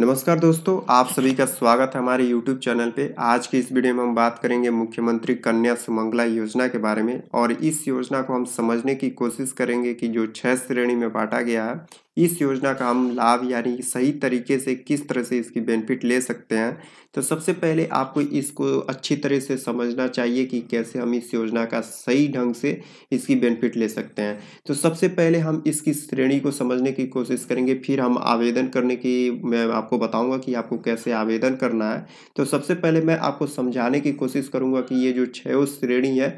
नमस्कार दोस्तों आप सभी का स्वागत है हमारे YouTube चैनल पे आज की इस वीडियो में हम बात करेंगे मुख्यमंत्री कन्या सुमंगला योजना के बारे में और इस योजना को हम समझने की कोशिश करेंगे कि जो छह श्रेणी में बांटा गया है इस योजना का हम लाभ यानी सही तरीके से किस तरह से इसकी बेनिफिट ले सकते हैं तो सबसे पहले आपको इसको अच्छी तरह से समझना चाहिए कि कैसे हम इस योजना का सही ढंग से इसकी बेनिफिट ले सकते हैं तो सबसे पहले हम इसकी श्रेणी को समझने की कोशिश करेंगे फिर हम आवेदन करने की मैं आपको बताऊंगा कि आपको कैसे आवेदन करना है तो सबसे पहले मैं आपको समझाने की कोशिश करूँगा कि ये जो छः श्रेणी है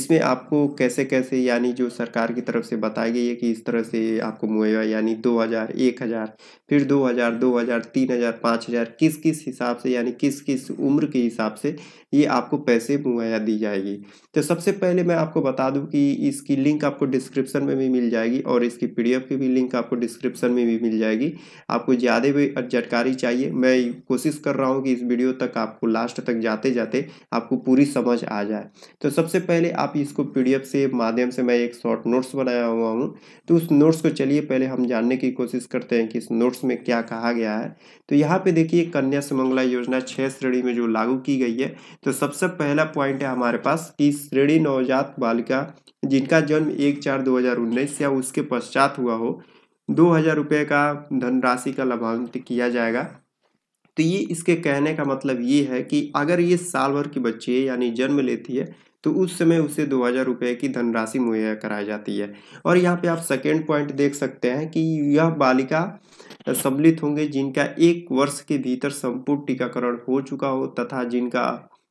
इसमें आपको कैसे कैसे यानी जो सरकार की तरफ से बताई गई है कि इस तरह से आपको मुहैया यानी दो हज़ार एक हज़ार फिर दो हज़ार दो हज़ार तीन हज़ार पाँच हज़ार किस किस हिसाब से यानी किस किस उम्र के हिसाब से ये आपको पैसे मुहैया दी जाएगी तो सबसे पहले मैं आपको बता दूं कि इसकी लिंक आपको डिस्क्रिप्शन में भी मिल जाएगी और इसकी पीडीएफ की भी लिंक आपको डिस्क्रिप्शन में भी मिल जाएगी आपको ज़्यादा भी जानकारी चाहिए मैं कोशिश कर रहा हूँ कि इस वीडियो तक आपको लास्ट तक जाते जाते आपको पूरी समझ आ जाए तो सबसे पहले आप इसको पी से माध्यम से मैं एक शॉर्ट नोट्स बनाया हुआ हूँ तो उस नोट्स को चलिए पहले हम जानने समझने की कोशिश करते हैं कि इस नोट्स में क्या कहा गया है तो यहाँ पे देखिए कन्या सुमंगला योजना छः श्रेणी में जो लागू की गई है तो सबसे पहला पॉइंट है हमारे पास कि श्रेणी नवजात बालिका जिनका जन्म एक चार दो या उसके पश्चात हुआ हो दो हज़ार रुपये का धनराशि का लाभान्वित किया जाएगा तो ये इसके कहने का मतलब ये है कि अगर ये साल भर की बच्ची है यानी जन्म लेती है तो उस समय उसे दो हज़ार रुपये की धनराशि मुहैया कराई जाती है और यहाँ पे आप सेकेंड पॉइंट देख सकते हैं कि यह बालिका सम्मिलित होंगे जिनका एक वर्ष के भीतर संपूर्ण टीकाकरण हो चुका हो तथा जिनका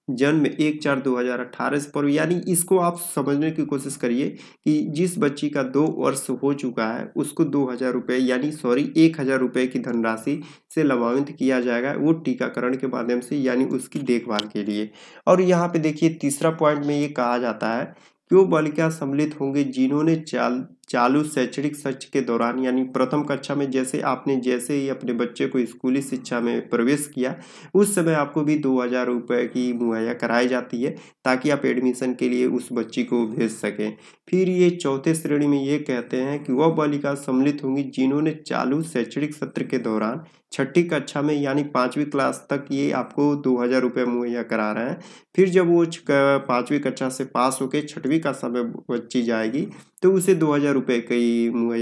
जन्म एक चार दो हज़ार अट्ठारह से पूर्व यानी इसको आप समझने की कोशिश करिए कि जिस बच्ची का दो वर्ष हो चुका है उसको दो हज़ार रुपये यानी सॉरी एक हज़ार रुपये की धनराशि से लाभान्वित किया जाएगा वो टीकाकरण के माध्यम से यानी उसकी देखभाल के लिए और यहाँ पे देखिए तीसरा पॉइंट में ये कहा जाता है कि वो बालिका सम्मिलित होंगे जिन्होंने चाल चालू शैक्षणिक सत्र के दौरान यानी प्रथम कक्षा में जैसे आपने जैसे ही अपने बच्चे को स्कूली शिक्षा में प्रवेश किया उस समय आपको भी दो हज़ार रुपये की मुहैया कराई जाती है ताकि आप एडमिशन के लिए उस बच्ची को भेज सकें फिर ये चौथे श्रेणी में ये कहते हैं कि वह बालिका सम्मिलित होंगी जिन्होंने चालू शैक्षणिक सत्र के दौरान छठी कक्षा में यानी पाँचवीं क्लास तक ये आपको दो हज़ार रुपये मुहैया करा रहे हैं फिर जब वो पाँचवीं कक्षा से पास होकर छठवीं कक्षा में बच्ची जाएगी तो उसे दो हज़ार रुपये की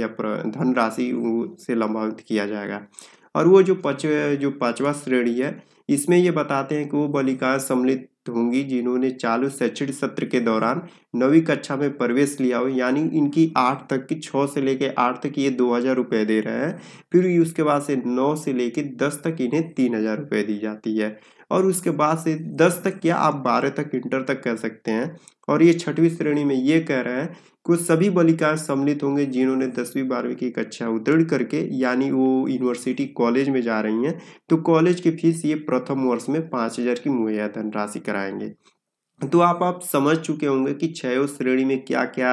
या धनराशि से लंबावित किया जाएगा और वो जो पच जो पाँचवा श्रेणी है इसमें ये बताते हैं कि वो बालिकाएँ सम्मिलित होंगी जिन्होंने चालू शैक्षणिक सत्र के दौरान नवी कक्षा में प्रवेश लिया हो यानी इनकी आठ तक की छः से लेके आठ तक ये दो हज़ार रुपये दे रहे हैं फिर उसके बाद से नौ से लेकर दस तक इन्हें तीन हज़ार रुपये दी जाती है और उसके बाद से दस तक या आप बारह तक इंटर तक कह सकते हैं और ये छठवीं श्रेणी में ये कह रहे हैं कुछ सभी बालिकाएं सम्मिलित होंगे जिन्होंने दसवीं बारहवीं की कक्षा उत्तीर्ण करके यानी वो यूनिवर्सिटी कॉलेज में जा रही हैं तो कॉलेज की फीस ये प्रथम वर्ष में पाँच हज़ार की मुहैया धनराशि कराएंगे तो आप आप समझ चुके होंगे कि छयों श्रेणी में क्या क्या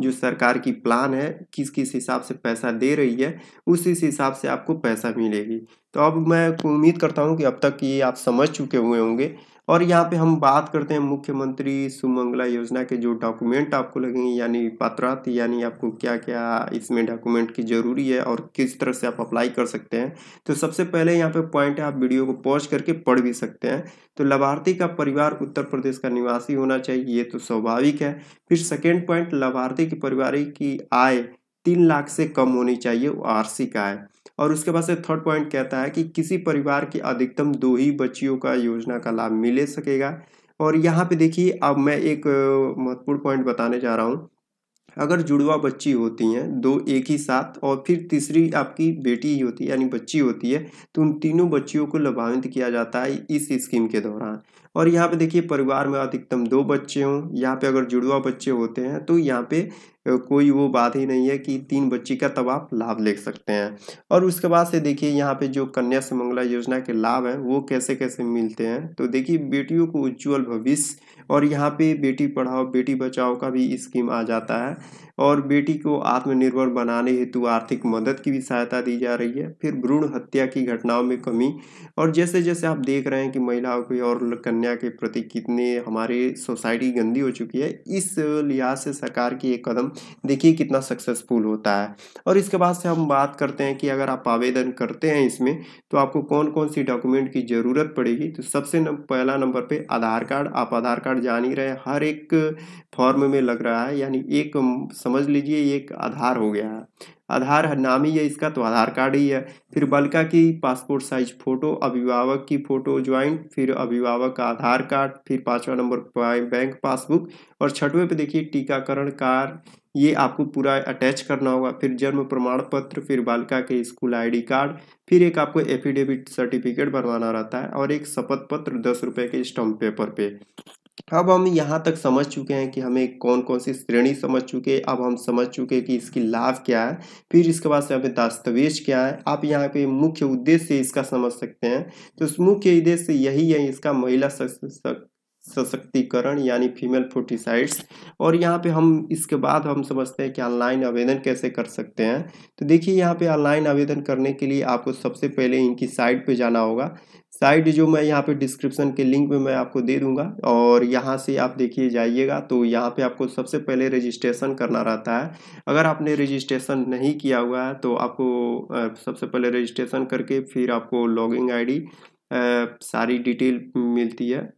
जो सरकार की प्लान है किस किस हिसाब से पैसा दे रही है उसी हिसाब से आपको पैसा मिलेगी तो अब मैं उम्मीद करता हूँ कि अब तक ये आप समझ चुके हुए होंगे और यहाँ पे हम बात करते हैं मुख्यमंत्री सुमंगला योजना के जो डॉक्यूमेंट आपको लगेंगे यानी पात्रात यानी आपको क्या क्या इसमें डॉक्यूमेंट की ज़रूरी है और किस तरह से आप अप्लाई कर सकते हैं तो सबसे पहले यहाँ पे पॉइंट है आप वीडियो को पॉज करके पढ़ भी सकते हैं तो लाभार्थी का परिवार उत्तर प्रदेश का निवासी होना चाहिए ये तो स्वाभाविक है फिर सेकेंड पॉइंट लाभार्थी के परिवार की आय तीन लाख से कम होनी चाहिए वो आर्सी का है और उसके बाद से थर्ड पॉइंट कहता है कि किसी परिवार के अधिकतम दो ही बच्चियों का योजना का लाभ मिले सकेगा और यहाँ पे देखिए अब मैं एक महत्वपूर्ण पॉइंट बताने जा रहा हूँ अगर जुड़वा बच्ची होती हैं दो एक ही साथ और फिर तीसरी आपकी बेटी ही होती है यानी बच्ची होती है तो उन तीनों बच्चियों को लाभान्वित किया जाता है इस स्कीम के दौरान और यहाँ पे देखिए परिवार में अधिकतम दो बच्चे हों यहाँ पे अगर जुड़वा बच्चे होते हैं तो यहाँ पे कोई वो बात ही नहीं है कि तीन बच्चे का तब आप लाभ ले सकते हैं और उसके बाद से देखिए यहाँ पे जो कन्या सुमंगला योजना के लाभ हैं वो कैसे कैसे मिलते हैं तो देखिए बेटियों को उज्ज्वल भविष्य और यहाँ पे बेटी पढ़ाओ बेटी बचाओ का भी स्कीम आ जाता है और बेटी को आत्मनिर्भर बनाने हेतु आर्थिक मदद की भी सहायता दी जा रही है फिर भ्रूण हत्या की घटनाओं में कमी और जैसे जैसे आप देख रहे हैं कि महिलाओं की और कन्या कन्या के प्रति कितने हमारी सोसाइटी गंदी हो चुकी है इस लिहाज से सरकार की एक कदम देखिए कितना सक्सेसफुल होता है और इसके बाद से हम बात करते हैं कि अगर आप आवेदन करते हैं इसमें तो आपको कौन कौन सी डॉक्यूमेंट की ज़रूरत पड़ेगी तो सबसे न, पहला नंबर पर आधार कार्ड आप आधार कार्ड जान ही रहे हर एक फॉर्म में लग रहा है यानी एक समझ लीजिए एक आधार हो गया है आधार नाम ही है इसका तो आधार कार्ड ही है फिर बालिका की पासपोर्ट साइज फ़ोटो अभिभावक की फ़ोटो ज्वाइंट फिर अभिभावक का आधार कार्ड फिर पाँचवा नंबर बैंक पासबुक और छठवें पे देखिए टीकाकरण कार्ड ये आपको पूरा अटैच करना होगा फिर जन्म प्रमाण पत्र फिर बालिका के स्कूल आईडी कार्ड फिर एक आपको एफिडेविट सर्टिफिकेट बनवाना रहता है और एक शपथ पत्र दस रुपये के स्टम्प पेपर पे अब हम यहाँ तक समझ चुके हैं कि हमें कौन कौन सी श्रेणी समझ चुके हैं अब हम समझ चुके हैं कि इसकी लाभ क्या है फिर इसके बाद से हमें दस्तावेज क्या है आप यहाँ पे मुख्य उद्देश्य इसका समझ सकते हैं तो मुख्य उद्देश्य यही है इसका महिला सशक्तिकरण यानी फीमेल फोर्टिसाइड्स और यहाँ पे हम इसके बाद हम समझते हैं कि ऑनलाइन आवेदन कैसे कर सकते हैं तो देखिए यहाँ पे ऑनलाइन आवेदन करने के लिए आपको सबसे पहले इनकी साइट पे जाना होगा साइड जो मैं यहाँ पे डिस्क्रिप्शन के लिंक में मैं आपको दे दूंगा और यहाँ से आप देखिए जाइएगा तो यहाँ पे आपको सबसे पहले रजिस्ट्रेशन करना रहता है अगर आपने रजिस्ट्रेशन नहीं किया हुआ है तो आपको सबसे पहले रजिस्ट्रेशन करके फिर आपको लॉगिंग आईडी सारी डिटेल मिलती है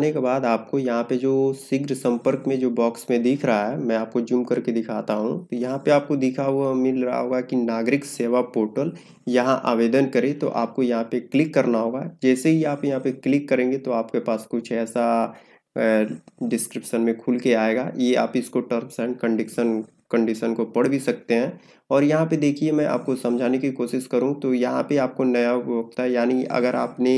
दिखाने के बाद आपको यहाँ पे जो शीघ्र संपर्क में जो बॉक्स में दिख रहा है मैं आपको जूम करके दिखाता हूँ तो यहाँ पे आपको दिखा हुआ मिल रहा होगा कि नागरिक सेवा पोर्टल यहाँ आवेदन करें तो आपको यहाँ पे क्लिक करना होगा जैसे ही आप यहाँ पे क्लिक करेंगे तो आपके पास कुछ ऐसा डिस्क्रिप्शन में खुल के आएगा ये आप इसको टर्म्स एंड कंडीशन कंडीशन को पढ़ भी सकते हैं और यहाँ पे देखिए मैं आपको समझाने की कोशिश करूँ तो यहाँ पे आपको नया उपभोक्ता यानी अगर आपने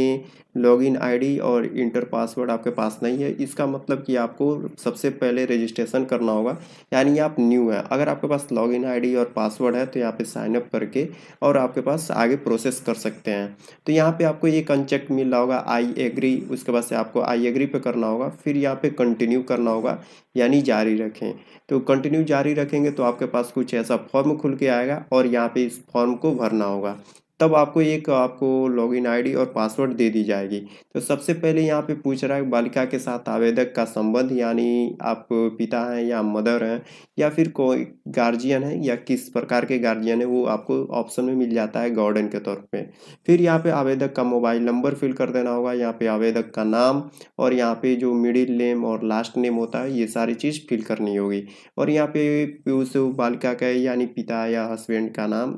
लॉगिन आईडी और इंटर पासवर्ड आपके पास नहीं है इसका मतलब कि आपको सबसे पहले रजिस्ट्रेशन करना होगा यानी आप न्यू हैं अगर आपके पास लॉगिन आईडी और पासवर्ड है तो यहाँ पे साइन अप करके और आपके पास आगे प्रोसेस कर सकते हैं तो यहाँ पे आपको एक अनचेक मिल रहा होगा आई एग्री उसके बाद से आपको आई एग्री पे करना होगा फिर यहाँ पे कंटिन्यू करना होगा यानी जारी रखें तो कंटिन्यू जारी रखेंगे तो आपके पास कुछ ऐसा फॉर्म खुल के आएगा और यहाँ पे इस फॉर्म को भरना होगा तब आपको एक आपको लॉगिन आईडी और पासवर्ड दे दी जाएगी तो सबसे पहले यहाँ पे पूछ रहा है बालिका के साथ आवेदक का संबंध यानी आप पिता हैं या मदर हैं या फिर कोई गार्जियन है या किस प्रकार के गार्जियन है वो आपको ऑप्शन में मिल जाता है गार्डन के तौर पे फिर यहाँ पे आवेदक का मोबाइल नंबर फिल कर देना होगा यहाँ पे आवेदक का नाम और यहाँ पे जो मिडिल नेम और लास्ट नेम होता है ये सारी चीज़ फिल करनी होगी और यहाँ पे उस बालिका का यानी पिता या हस्बैंड का नाम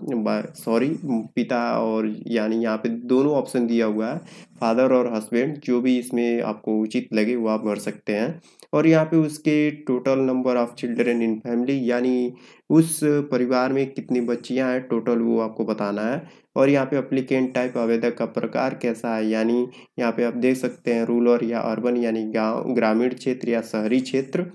सॉरी पिता और यानी यहाँ पे दोनों ऑप्शन दिया हुआ है फादर और हस्बैंड जो भी इसमें आपको उचित लगे वो आप भर सकते हैं और यहाँ पे उसके total number of children in family यानी उस परिवार में कितनी बच्चियाँ हैं टोटल वो आपको बताना है और यहाँ पे अप्लीकेंट टाइप आवेदक का प्रकार कैसा है यानी यहाँ पे आप देख सकते हैं रूरल या अर्बन यानी गाँव ग्रामीण क्षेत्र या शहरी क्षेत्र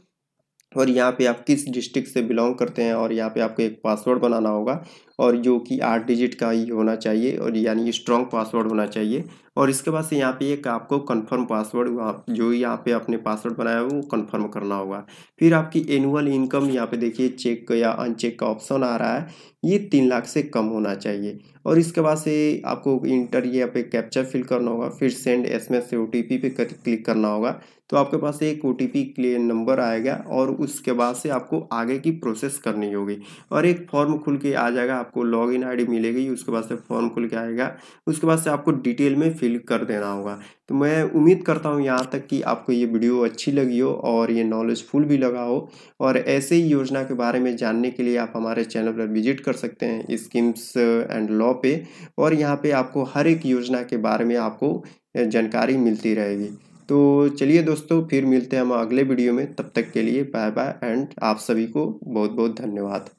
और यहाँ पे आप किस डिस्ट्रिक्ट से बिलोंग करते हैं और यहाँ पे आपको एक पासवर्ड बनाना होगा और जो कि आठ डिजिट का ही होना चाहिए और यानी स्ट्रॉन्ग पासवर्ड होना चाहिए और इसके बाद से यहाँ पे एक आपको कंफर्म पासवर्ड वहाँ जो यहाँ पे आपने पासवर्ड बनाया है वो कंफर्म करना होगा फिर आपकी एनुअल इनकम यहाँ पे देखिए चेक या अनचेक का ऑप्शन आ रहा है ये तीन लाख से कम होना चाहिए और इसके बाद से आपको इंटर यहाँ पे कैप्चर फिल करना होगा फिर सेंड एस एम से ओ टी पी पे कर, क्लिक करना होगा तो आपके पास एक ओ टी पी नंबर आएगा और उसके बाद से आपको आगे की प्रोसेस करनी होगी और एक फॉर्म खुल के आ जाएगा आपको लॉग इन आई मिलेगी उसके बाद से फॉर्म खुल के आएगा उसके बाद से आपको डिटेल में फिल कर देना होगा तो मैं उम्मीद करता हूँ यहाँ तक कि आपको ये वीडियो अच्छी लगी हो और ये नॉलेजफुल भी लगा हो और ऐसे ही योजना के बारे में जानने के लिए आप हमारे चैनल पर विजिट कर सकते हैं स्कीम्स एंड लॉ पे और यहाँ पे आपको हर एक योजना के बारे में आपको जानकारी मिलती रहेगी तो चलिए दोस्तों फिर मिलते हैं हम अगले वीडियो में तब तक के लिए बाय बाय एंड आप सभी को बहुत बहुत धन्यवाद